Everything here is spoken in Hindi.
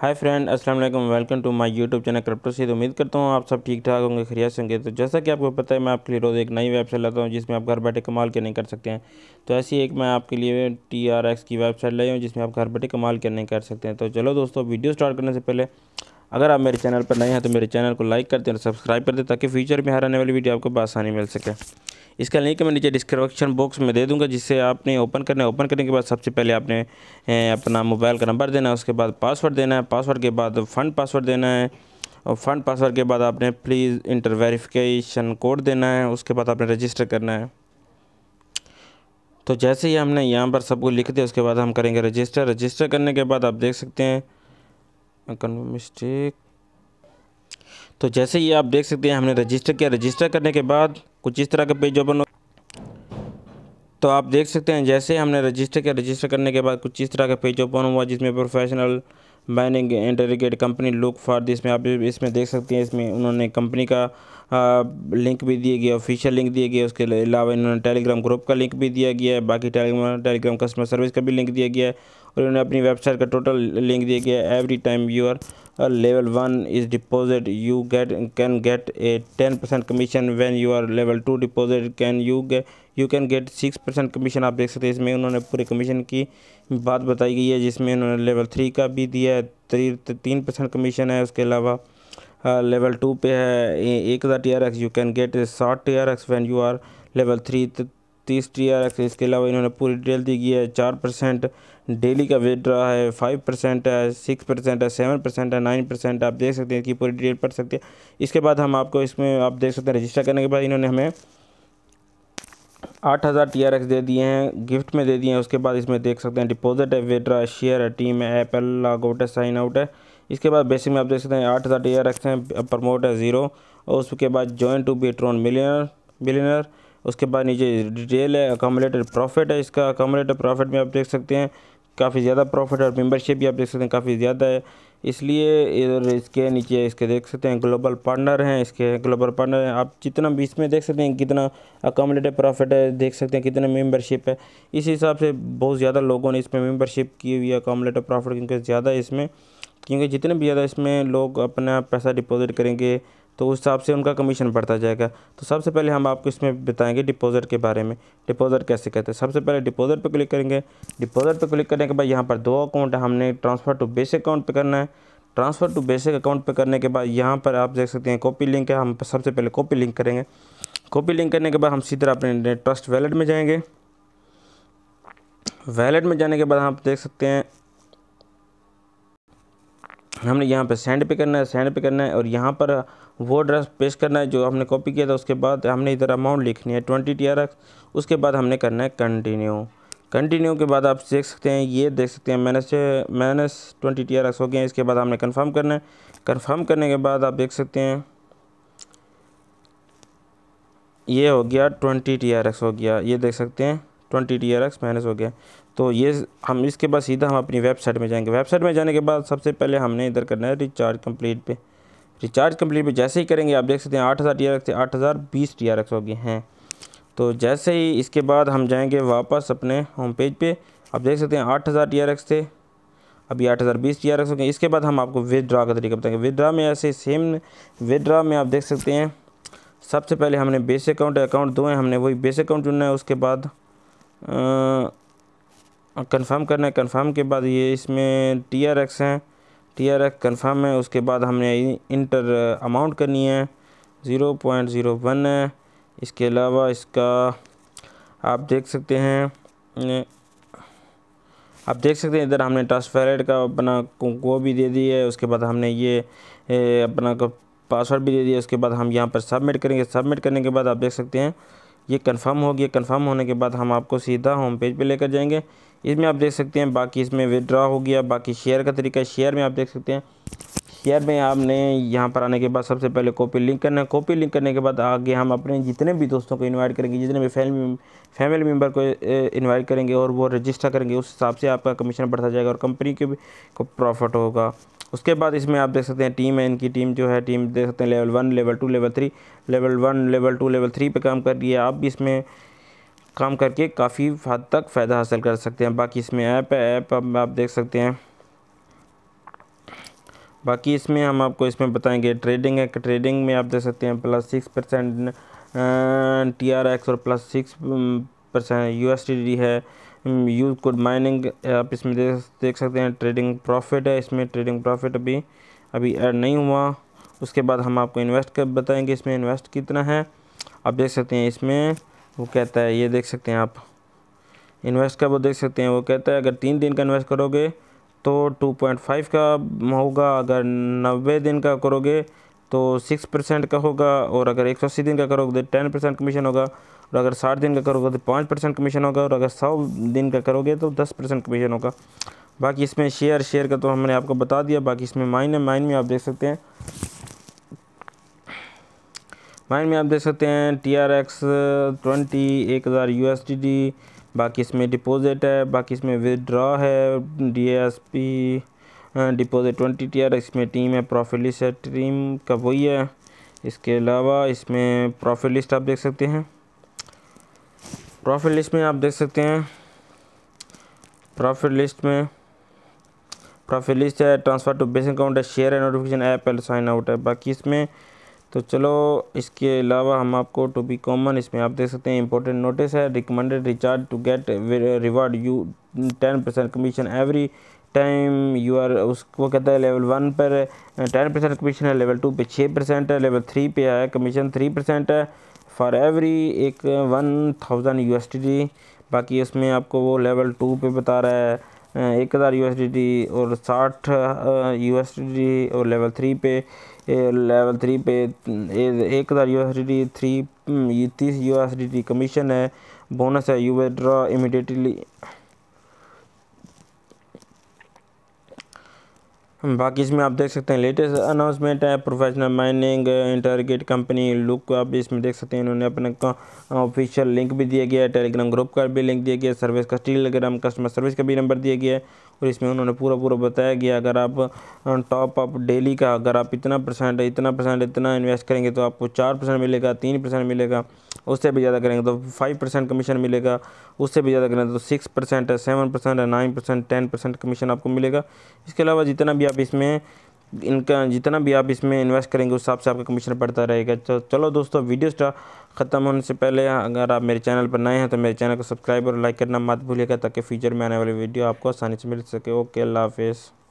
हाय फ्रेंड अस्सलाम वालेकुम welcome to my YouTube channel crypto से उम्मीद करता हूँ आप सब ठीक ठाक होंगे खरीद संगे तो जैसा कि आपको पता है मैं आपके लिए रोज़ एक नई वेबसाइट लाता हूँ जिसमें आप घर बैठे कमाल के नहीं कर सकते हैं तो ऐसी एक मैं आपके लिए टी आर एक्स की वेबसाइट लाई हूँ जिसमें आप घर बैठे कमाल के नहीं कर सकते हैं तो चलो दोस्तों वीडियो स्टार्ट करने से पहले अगर आप मेरे चैनल पर नए हैं तो मेरे चैनल को लाइक कर दें और सब्सक्राइब कर दें ताकि फ्यूचर में हर आने वाली वीडियो आपको बसानी मिल सके इसका लिंक मैं नीचे डिस्क्रिप्शन बॉक्स में दे दूंगा जिससे आपने ओपन करना है ओपन करने के बाद सबसे पहले आपने अपना मोबाइल का नंबर देना है उसके बाद पासवर्ड देना है पासवर्ड के बाद फ़ंड पासवर्ड देना है और फ़ंड पासवर्ड के बाद आपने प्लीज़ इंटर वेरिफिकेशन कोड देना है उसके बाद आपने रजिस्टर करना है तो जैसे ही हमने यहाँ पर सब कुछ लिख दिया उसके बाद हम करेंगे रजिस्टर रजिस्टर करने के बाद आप देख सकते हैं मिस्टेक तो जैसे ही आप देख सकते हैं हमने रजिस्टर किया रजिस्टर करने के बाद कुछ इस तरह का पेज ओपन तो आप देख सकते हैं जैसे हमने रजिस्टर किया रजिस्टर करने के बाद कुछ इस तरह का पेज ओपन हुआ जिसमें professional banking integrate company look for this में आप इसमें देख सकते हैं इसमें उन्होंने कंपनी का लिंक भी दिए गए ऑफिशियल लिंक दिए गए उसके अलावा इन्होंने टेलीग्राम ग्रुप का लिंक भी दिया गया है बाकी टेलीग्राम टेलीग्राम कस्टमर सर्विस का भी लिंक दिया गया है और इन्होंने अपनी वेबसाइट का टोटल लिंक दिया गया है every time your level one is deposit you get can get a ten percent commission when you are level two deposit can you get you can get six percent commission आप देख सकते हैं इसमें उन्होंने पूरे कमीशन की बात बताई गई है जिसमें उन्होंने लेवल थ्री का भी दिया है तीन परसेंट कमीशन है उसके अलावा लेवल टू पे है एक हज़ार T R X you can get साठ T R X when you are level three तीस टी आर एक्स इसके अलावा इन्होंने पूरी डिटेल दी गई है चार परसेंट डेली का रहा है फाइव परसेंट है सिक्स परसेंट है सेवन परसेंट है नाइन परसेंट आप देख सकते हैं इसकी पूरी डिटेल पढ़ सकते हैं इसके बाद हम आपको इसमें आप देख सकते हैं रजिस्टर करने के बाद इन्होंने हमें आठ हज़ार टी आर एक्स दे दिए हैं गिफ्ट में दे दिए हैं उसके बाद इसमें देख सकते हैं डिपॉजिट है वेड्रा शेयर है टीम है ऐप लॉग आउट है साइन आउट है इसके बाद बेसिक में आप देख सकते हैं आठ हज़ार टी आर एक्स हैं प्रमोट है ज़ीरो और उसके बाद join to be Tron millionaire billionaire उसके बाद नीचे डिटेल है अकोमोलेटेड प्रॉफिट है इसका अकोमोलेटेड प्रॉफिट में आप देख सकते हैं काफ़ी ज़्यादा प्रॉफिट और मेम्बरशिप भी आप देख सकते हैं काफ़ी ज़्यादा है इसलिए इधर इसके नीचे इसके देख सकते हैं ग्लोबल पार्टनर हैं इसके ग्लोबल पार्टनर हैं आप जितना भी इसमें देख सकते हैं कितना अकोमोडेटिव प्रॉफिट है देख सकते हैं कितना मेम्बरशिप है इस हिसाब से बहुत ज़्यादा लोगों ने इसमें मेम्बरशिप की हुई है अकोमोडेटिव प्रॉफिट क्योंकि ज़्यादा इसमें क्योंकि जितने भी ज़्यादा इसमें लोग अपना पैसा डिपॉज़िट करेंगे तो उस हिसाब से उनका कमीशन बढ़ता जाएगा तो सबसे पहले हम आपको इसमें बताएंगे डिपॉज़िट के बारे में डिपॉज़िट कैसे कहते हैं सबसे पहले डिपॉज़िट पर क्लिक करेंगे डिपॉज़िट पर क्लिक करने के बाद यहाँ पर दो अकाउंट हमने ट्रांसफ़र टू बेसिक अकाउंट पर करना है ट्रांसफ़र टू बेसिक अकाउंट पर करने के बाद यहाँ पर आप देख सकते हैं कॉपी लिंक है हम सबसे पहले कॉपी लिंक करेंगे कॉपी लिंक करने के बाद हम सीधा अपने ट्रस्ट वैलेट में जाएंगे वैलेट में जाने के बाद आप देख सकते हैं हमने यहाँ पे सेंड पे करना है सेंड पे करना है और यहाँ पर वो ड्रेस पेश करना है जो हमने कॉपी किया था उसके बाद हमने इधर अमाउंट लिखनी है ट्वेंटी टी आर एक्स उसके बाद हमने करना है कंटिन्यू कंटिन्यू के बाद आप देख सकते हैं ये देख सकते हैं minus minus twenty T R X हो गया इसके बाद हमने कन्फर्म करना है कन्फर्म करने के बाद आप देख सकते हैं ये हो गया ट्वेंटी टी आर एक्स हो गया ये देख सकते हैं twenty T R X minus हो गया तो ये हम इसके बाद सीधा हम अपनी वेबसाइट में जाएंगे वेबसाइट में जाने के बाद सबसे पहले हमने इधर करना है रिचार्ज कंप्लीट पे रिचार्ज कंप्लीट पे जैसे ही करेंगे आप देख सकते हैं आठ हज़ार टी आर एक्स आठ हज़ार बीस टी आर एक्स हो गए हैं तो जैसे ही इसके बाद हम जाएंगे वापस अपने होम पेज पे आप देख सकते हैं आठ हज़ार डी आर एक्स थे अभी आठ हज़ार बीस टी आर एक्स हो गए इसके बाद हम आपको विदड्रा का तरीका बताएंगे विदड्रा में ऐसे सेम विदड्रा में आप देख सकते हैं सबसे पहले हमने बेस अकाउंट अकाउंट दो हैं हमने वही बेस अकाउंट चुनना है उसके बाद कंफर्म करना है कंफर्म के बाद ये इसमें टी आर एक्स हैं टी आर एक्स कन्फर्म है उसके बाद हमने इंटर अमाउंट करनी है ज़ीरो पॉइंट ज़ीरो वन है इसके अलावा इसका आप देख सकते हैं आप देख सकते हैं इधर हमने ट्रांसफेरेट का अपना को भी दे दी है उसके बाद हमने ये अपना पासवर्ड भी दे दिया उसके बाद हम यहाँ पर सबमिट करेंगे सबमिट करने के बाद आप देख सकते हैं ये कंफर्म हो गया कंफर्म होने के बाद हम आपको सीधा होम पेज पे लेकर जाएंगे इसमें आप देख सकते हैं बाकी इसमें विदड्रा हो गया बाकी शेयर का तरीका शेयर में आप देख सकते हैं शेयर में आपने यहाँ पर आने के बाद सबसे पहले कॉपी लिंक करना है कॉपी लिंक करने के बाद आगे हम अपने जितने भी दोस्तों को इनवाइट करेंगे जितने भी फैमिली फैमिली मेम्बर को इनवाइट करेंगे और वो रजिस्टर करेंगे उस हिसाब से आपका कमीशन बढ़ता जाएगा और कंपनी के भी को प्रॉफिट होगा उसके बाद इसमें आप देख सकते हैं टीम है इनकी टीम जो है टीम देख सकते हैं level one level two level three level one level two level three पर काम कर रही है आप भी इसमें काम करके काफ़ी हद तक फ़ायदा हासिल कर सकते हैं बाकी इसमें ऐप है ऐप अब आप देख सकते हैं बाकी इसमें हम आपको इसमें बताएंगे ट्रेडिंग है ट्रेडिंग में आप देख सकते हैं plus six percent T R X और plus six percent U S T D है यू कोड माइनिंग आप इसमें देख देख सकते हैं ट्रेडिंग प्रॉफिट है इसमें ट्रेडिंग प्रॉफिट अभी अभी ऐड नहीं हुआ उसके बाद हम आपको इन्वेस्ट कर बताएंगे इसमें इन्वेस्ट कितना है आप देख सकते हैं इसमें वो कहता है ये देख सकते हैं आप इन्वेस्ट का वो देख सकते हैं वो कहता है अगर तीन दिन का इन्वेस्ट करोगे तो 2.5 का होगा अगर 90 दिन का करोगे तो 6 परसेंट का होगा और अगर 180 दिन का करोगे तो 10 परसेंट कमीशन होगा और अगर 60 दिन का करोगे तो 5 परसेंट कमीशन होगा और अगर 100 दिन का करोगे तो 10 परसेंट कमीशन होगा बाकी इसमें शेयर शेयर का तो हमने आपको बता दिया बाकी इसमें माइन है माइन में आप देख सकते हैं माइन में आप देख सकते हैं टी आर एक्स ट्वेंटी एक हज़ार यू एस टी डी बाकी इसमें डिपॉजिट है बाकी इसमें विदड्रॉ है D S P deposit twenty T R X इसमें टीम है प्रॉफिट लिस्ट है टीम का वही है इसके अलावा इसमें प्रॉफिट लिस्ट आप देख सकते हैं प्रॉफिट लिस्ट में आप देख सकते हैं प्रॉफिट लिस्ट में प्रॉफिट लिस्ट है ट्रांसफ़र टू बेस अकाउंट है शेयर है नोटिफिकेशन ऐप है साइन आउट है बाकी इसमें तो चलो इसके अलावा हम आपको टू बी कॉमन इसमें आप देख सकते हैं इंपॉर्टेंट नोटिस है recommended recharge to get reward you ten percent commission every time you are उसको कहता है लेवल वन पर टेन परसेंट कमीशन है लेवल टू पे छः परसेंट है लेवल थ्री पे है कमीशन थ्री परसेंट है फॉर एवरी एक वन थाउजेंड यू बाकी इसमें आपको वो लेवल टू पे बता रहा है एक हज़ार यू और साठ यू और लेवल थ्री पे लेवल थ्री पे एक हज़ार U S D D three तीस यू एस डी कमीशन है बोनस है यू विड्रॉ इमिडिएटली बाकी इसमें आप देख सकते हैं लेटेस्ट अनाउंसमेंट है professional mining integrate company look आप इसमें देख सकते हैं इन्होंने अपने ऑफिशियल लिंक भी दिया गया है टेलीग्राम ग्रुप का भी लिंक दिया गया सर्विस का टेलीग्राम कस्टमर सर्विस का भी नंबर दिया गया है और इसमें उन्होंने पूरा पूरा बताया गया अगर आप टॉप अप डेली का अगर आप इतना परसेंट इतना परसेंट इतना इन्वेस्ट करेंगे तो आपको चार परसेंट मिलेगा तीन परसेंट मिलेगा उससे भी ज़्यादा करेंगे तो फाइव परसेंट कमीशन मिलेगा उससे भी ज़्यादा करेंगे तो सिक्स परसेंट है सेवन परसेंट है nine percent ten percent commission आपको मिलेगा इसके अलावा जितना भी आप इसमें इनका जितना भी आप इसमें इन्वेस्ट करेंगे उस हिसाब से आपका कमीशन पड़ता रहेगा तो चलो दोस्तों वीडियो ख़त्म होने से पहले अगर आप मेरे चैनल पर नए हैं तो मेरे चैनल को सब्सक्राइब और लाइक करना मत भूलिएगा ताकि फ्यूचर में आने वाली वीडियो आपको आसानी से मिल सके ओके अल्लाह हाफिज़